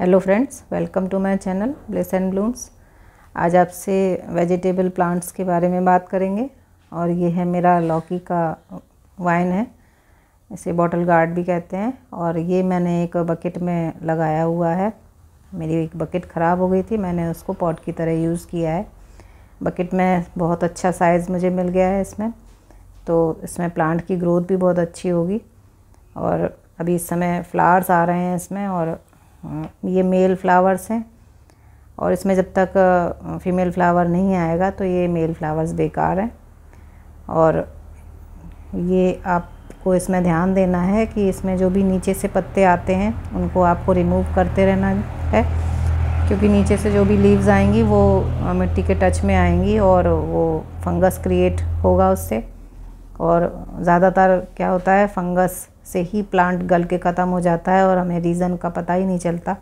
hello friends welcome to my channel Bless and Blooms आज आपसे vegetable plants के बारे में बात करेंगे और ये है मेरा लौकी का वाइन है इसे बॉटल गार्ड भी कहते हैं और ये मैंने एक बकेट में लगाया हुआ है मेरी एक बकेट ख़राब हो गई थी मैंने उसको पॉट की तरह यूज़ किया है बकेट में बहुत अच्छा साइज़ मुझे मिल गया है इसमें तो इसमें प्लांट की ग्रोथ भी बहुत अच्छी होगी और अभी इस समय फ्लावर्स आ रहे हैं इसमें और हाँ, ये मेल फ्लावर्स हैं और इसमें जब तक फीमेल फ्लावर नहीं आएगा तो ये मेल फ्लावर्स बेकार हैं और ये आपको इसमें ध्यान देना है कि इसमें जो भी नीचे से पत्ते आते हैं उनको आपको रिमूव करते रहना है क्योंकि नीचे से जो भी लीव्स आएंगी वो मिट्टी के टच में आएंगी और वो फंगस क्रिएट होगा उससे और ज़्यादातर क्या होता है फंगस से ही प्लांट गल के ख़त्म हो जाता है और हमें रीज़न का पता ही नहीं चलता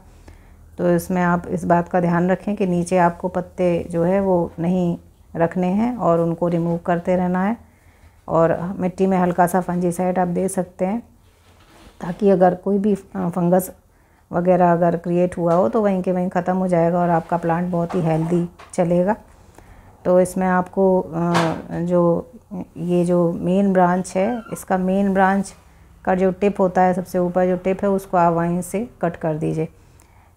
तो इसमें आप इस बात का ध्यान रखें कि नीचे आपको पत्ते जो है वो नहीं रखने हैं और उनको रिमूव करते रहना है और मिट्टी में हल्का सा फंजीसाइड आप दे सकते हैं ताकि अगर कोई भी फंगस वगैरह अगर क्रिएट हुआ हो तो वहीं के वहीं ख़त्म हो जाएगा और आपका प्लांट बहुत ही हेल्दी चलेगा तो इसमें आपको जो ये जो मेन ब्रांच है इसका मेन ब्रांच का जो टिप होता है सबसे ऊपर जो टिप है उसको आप वहीं से कट कर दीजिए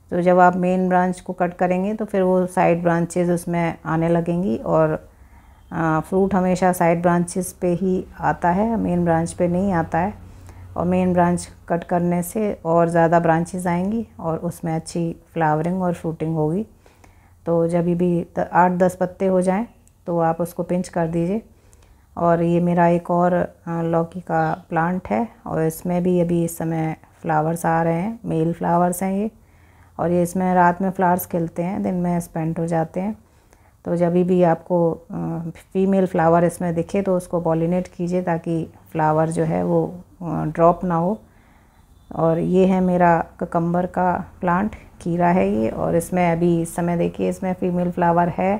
तो जब आप मेन ब्रांच को कट करेंगे तो फिर वो साइड ब्रांचेस उसमें आने लगेंगी और फ्रूट हमेशा साइड ब्रांचेस पे ही आता है मेन ब्रांच पे नहीं आता है और मेन ब्रांच कट करने से और ज़्यादा ब्रांचेस आएंगी और उसमें अच्छी फ्लावरिंग और फ्रूटिंग होगी तो जब भी आठ दस पत्ते हो जाएं तो आप उसको पिंच कर दीजिए और ये मेरा एक और लौकी का प्लांट है और इसमें भी अभी इस समय फ्लावर्स आ रहे हैं मेल फ्लावर्स हैं ये और ये इसमें रात में फ्लावर्स खिलते हैं दिन में स्पेंट हो जाते हैं तो जब भी आपको फीमेल फ्लावर इसमें दिखे तो उसको पॉलिनेट कीजिए ताकि फ्लावर जो है वो ड्रॉप ना हो और ये है मेरा ककम्बर का प्लांट खीरा है ये और इसमें अभी इस समय देखिए इसमें फीमेल फ्लावर है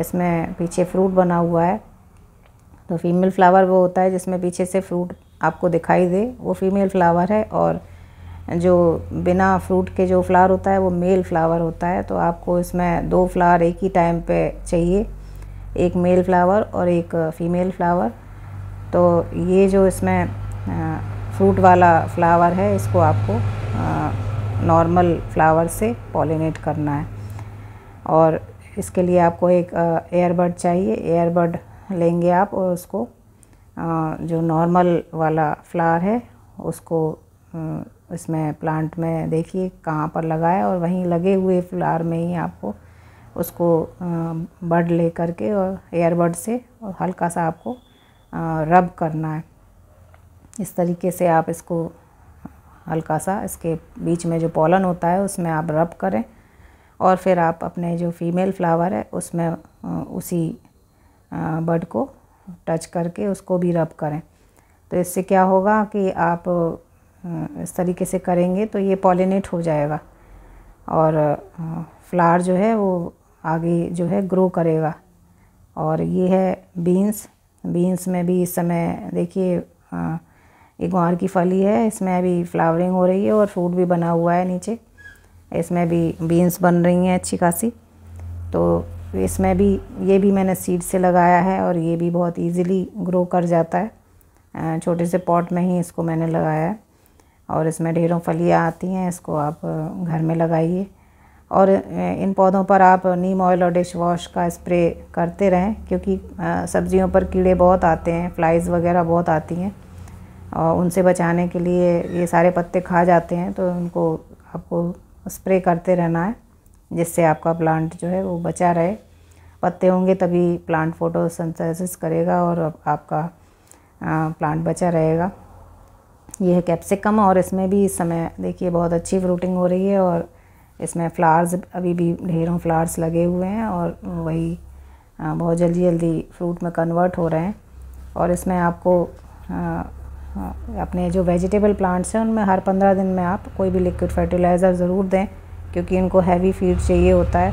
इसमें पीछे फ्रूट बना हुआ है तो फीमेल फ्लावर वो होता है जिसमें पीछे से फ्रूट आपको दिखाई दे वो फीमेल फ्लावर है और जो बिना फ्रूट के जो फ्लावर होता है वो मेल फ्लावर होता है तो आपको इसमें दो फ्लावर एक ही टाइम पे चाहिए एक मेल फ्लावर और एक फीमेल फ्लावर तो ये जो इसमें फ्रूट वाला फ्लावर है इसको आपको नॉर्मल फ्लावर से पॉलिनेट करना है और इसके लिए आपको एक एयरबड चाहिए एयरबड लेंगे आप और उसको आ, जो नॉर्मल वाला फ्लावर है उसको इसमें प्लांट में देखिए कहाँ पर लगाए और वहीं लगे हुए फ्लावर में ही आपको उसको बड ले करके और एयरबड से और हल्का सा आपको रब करना है इस तरीके से आप इसको हल्का सा इसके बीच में जो पॉलन होता है उसमें आप रब करें और फिर आप अपने जो फीमेल फ्लावर है उसमें उसी बर्ड को टच करके उसको भी रब करें तो इससे क्या होगा कि आप इस तरीके से करेंगे तो ये पॉलिनेट हो जाएगा और फ्लावर जो है वो आगे जो है ग्रो करेगा और ये है बीन्स बीन्स में भी इस समय देखिए ये ग्वार की फली है इसमें अभी फ्लावरिंग हो रही है और फ्रूट भी बना हुआ है नीचे इसमें भी बीन्स बन रही हैं अच्छी खासी तो इसमें भी ये भी मैंने सीड से लगाया है और ये भी बहुत इजीली ग्रो कर जाता है छोटे से पॉट में ही इसको मैंने लगाया है और इसमें ढेरों फलियाँ आती हैं इसको आप घर में लगाइए और इन पौधों पर आप नीम ऑयल और डिश वॉश का स्प्रे करते रहें क्योंकि सब्जियों पर कीड़े बहुत आते हैं फ्लाइज़ वगैरह बहुत आती हैं और उनसे बचाने के लिए ये सारे पत्ते खा जाते हैं तो उनको आपको स्प्रे करते रहना है जिससे आपका प्लांट जो है वो बचा रहे पत्ते होंगे तभी प्लांट फोटोसिंथेसिस करेगा और आपका प्लांट बचा रहेगा ये है कैप्सिकम और इसमें भी इस समय देखिए बहुत अच्छी फ्रूटिंग हो रही है और इसमें फ्लावर्स अभी भी ढेरों फ्लावर्स लगे हुए हैं और वही बहुत जल्दी जल्दी फ्रूट में कन्वर्ट हो रहे हैं और इसमें आपको हाँ, अपने जो वेजिटेबल प्लांट्स हैं उनमें हर पंद्रह दिन में आप कोई भी लिक्विड फर्टिलाइज़र ज़रूर दें क्योंकि इनको हैवी फीड चाहिए होता है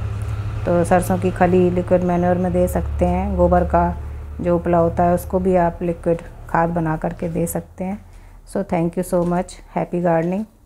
तो सरसों की खली लिक्विड मैन्योर में दे सकते हैं गोबर का जो उपला होता है उसको भी आप लिक्विड खाद बना करके दे सकते हैं so thank you so much happy gardening